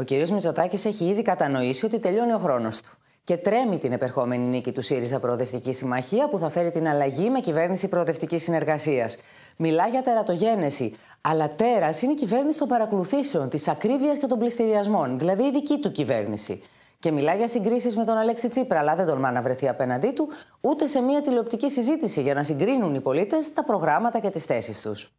Ο κ. Μητσοτάκης έχει ήδη κατανοήσει ότι τελειώνει ο χρόνος του και τρέμει την επερχόμενη νίκη του ΣΥΡΙΖΑ Προοδευτικής Συμμαχία που θα φέρει την αλλαγή με κυβέρνηση προοδευτικής συνεργασίας. Μιλά για τερατογένεση. Αλλά τέρας είναι η κυβέρνηση των παρακολουθήσεων, της ακρίβειας και των πληστηριασμών, δηλαδή η δική του κυβέρνηση. Και μιλά για συγκρίσεις με τον Αλέξη Τσίπρα, αλλά δεν τολμά να βρεθεί απέναντί του ούτε σε μια τηλεοπτική συζήτηση για να συγκρίνουν οι πολίτες τα προγράμματα και τις θέσεις τους.